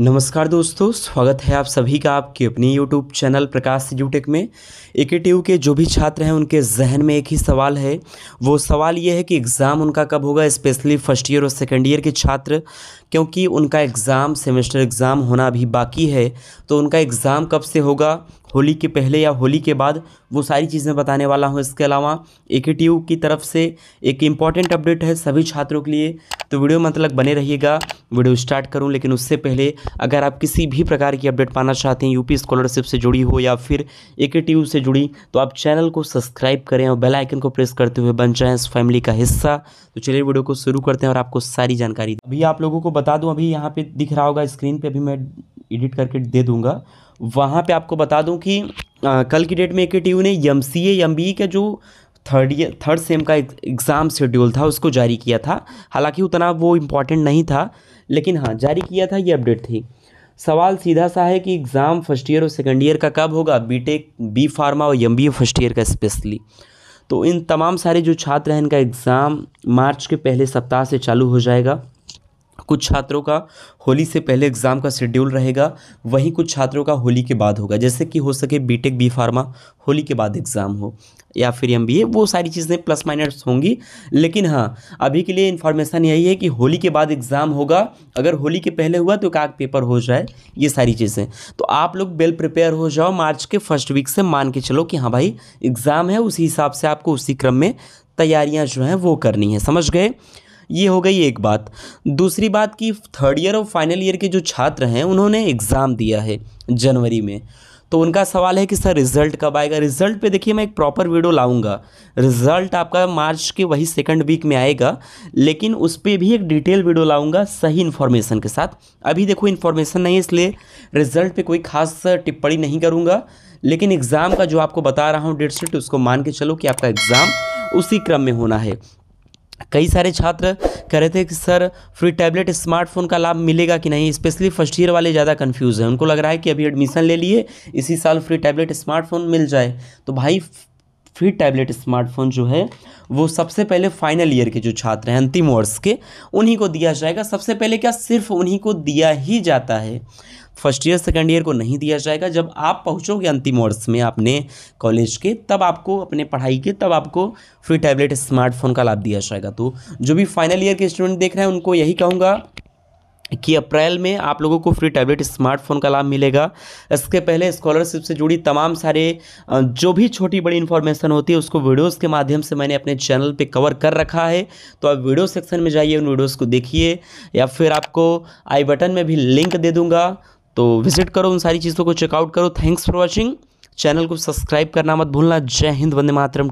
नमस्कार दोस्तों स्वागत है आप सभी का आपके अपने यूट्यूब चैनल प्रकाश यूटेक में के टी के जो भी छात्र हैं उनके जहन में एक ही सवाल है वो सवाल ये है कि एग्ज़ाम उनका कब होगा स्पेशली फर्स्ट ईयर और सेकेंड ईयर के छात्र क्योंकि उनका एग्ज़ाम सेमेस्टर एग्ज़ाम होना अभी बाकी है तो उनका एग्ज़ाम कब से होगा होली के पहले या होली के बाद वो सारी चीज़ें बताने वाला हूँ इसके अलावा ए की तरफ से एक इम्पॉर्टेंट अपडेट है सभी छात्रों के लिए तो वीडियो मतलब बने रहिएगा वीडियो स्टार्ट करूँ लेकिन उससे पहले अगर आप किसी भी प्रकार की अपडेट पाना चाहते हैं यूपी स्कॉलरशिप से जुड़ी हो या फिर ए से जुड़ी तो आप चैनल को सब्सक्राइब करें और बेलाइकन को प्रेस करते हुए बन जाएँ इस फैमिली का हिस्सा तो चलिए वीडियो को शुरू करते हैं और आपको सारी जानकारी अभी आप लोगों को बता दूँ अभी यहाँ पर दिख रहा होगा स्क्रीन पर अभी मैं एडिट करके दे दूँगा वहाँ पे आपको बता दूँ कि आ, कल की डेट में एक टी यू ने एम सी एम बी का जो थर्ड ईयर थर्ड सेम का एग्ज़ाम शेड्यूल था उसको जारी किया था हालांकि उतना वो इम्पॉर्टेंट नहीं था लेकिन हाँ जारी किया था ये अपडेट थी सवाल सीधा सा है कि एग्ज़ाम फर्स्ट ईयर और सेकेंड ईयर का कब होगा बीटेक बी फार्मा और एम बी फर्स्ट ईयर का स्पेशली तो इन तमाम सारे जो छात्र हैं इनका एग्ज़ाम मार्च के पहले सप्ताह से चालू हो जाएगा कुछ छात्रों का होली से पहले एग्ज़ाम का शेड्यूल रहेगा वहीं कुछ छात्रों का होली के बाद होगा जैसे कि हो सके बीटेक बी फार्मा होली के बाद एग्ज़ाम हो या फिर एम बी ए वो सारी चीज़ें प्लस माइनस होंगी लेकिन हाँ अभी के लिए इन्फॉर्मेशन यही है कि होली के बाद एग्ज़ाम होगा अगर होली के पहले हुआ तो काग पेपर हो जाए ये सारी चीज़ें तो आप लोग वेल प्रिपेयर हो जाओ मार्च के फर्स्ट वीक से मान के चलो कि हाँ भाई एग्ज़ाम है उसी हिसाब से आपको उसी क्रम में तैयारियाँ जो हैं वो करनी है समझ गए ये हो गई एक बात दूसरी बात कि थर्ड ईयर और फाइनल ईयर के जो छात्र हैं उन्होंने एग्ज़ाम दिया है जनवरी में तो उनका सवाल है कि सर रिज़ल्ट कब आएगा रिज़ल्ट पे देखिए मैं एक प्रॉपर वीडियो लाऊंगा रिज़ल्ट आपका मार्च के वही सेकंड वीक में आएगा लेकिन उस पर भी एक डिटेल वीडियो लाऊंगा सही इन्फॉर्मेशन के साथ अभी देखो इन्फॉर्मेशन नहीं है इसलिए रिज़ल्ट पे कोई खास टिप्पणी नहीं करूँगा लेकिन एग्ज़ाम का जो आपको बता रहा हूँ डेट शीट उसको मान के चलो कि आपका एग्ज़ाम उसी क्रम में होना है कई सारे छात्र कह रहे थे कि सर फ्री टैबलेट स्मार्टफोन का लाभ मिलेगा कि नहीं स्पेशली फर्स्ट ईयर वाले ज़्यादा कन्फ्यूज़ हैं उनको लग रहा है कि अभी एडमिशन ले लिए इसी साल फ्री टैबलेट स्मार्टफोन मिल जाए तो भाई फ्री टैबलेट स्मार्टफोन जो है वो सबसे पहले फाइनल ईयर के जो छात्र हैं अंतिम वर्ष के उन्हीं को दिया जाएगा सबसे पहले क्या सिर्फ उन्हीं को दिया ही जाता है फर्स्ट ईयर सेकेंड ईयर को नहीं दिया जाएगा जब आप पहुँचोगे अंतिम वर्ष में अपने कॉलेज के तब आपको अपने पढ़ाई के तब आपको फ्री टैबलेट स्मार्टफोन का लाभ दिया जाएगा तो जो भी फाइनल ईयर के स्टूडेंट देख रहे हैं उनको यही कहूँगा कि अप्रैल में आप लोगों को फ्री टैबलेट स्मार्टफोन का लाभ मिलेगा इसके पहले स्कॉलरशिप से जुड़ी तमाम सारे जो भी छोटी बड़ी इन्फॉर्मेशन होती है उसको वीडियोस के माध्यम से मैंने अपने चैनल पे कवर कर रखा है तो आप वीडियो सेक्शन में जाइए उन वीडियोस को देखिए या फिर आपको आई बटन में भी लिंक दे दूँगा तो विजिट करो उन सारी चीज़ों को चेकआउट करो थैंक्स फॉर वॉचिंग चैनल को सब्सक्राइब करना मत भूलना जय हिंद वंदे मातरम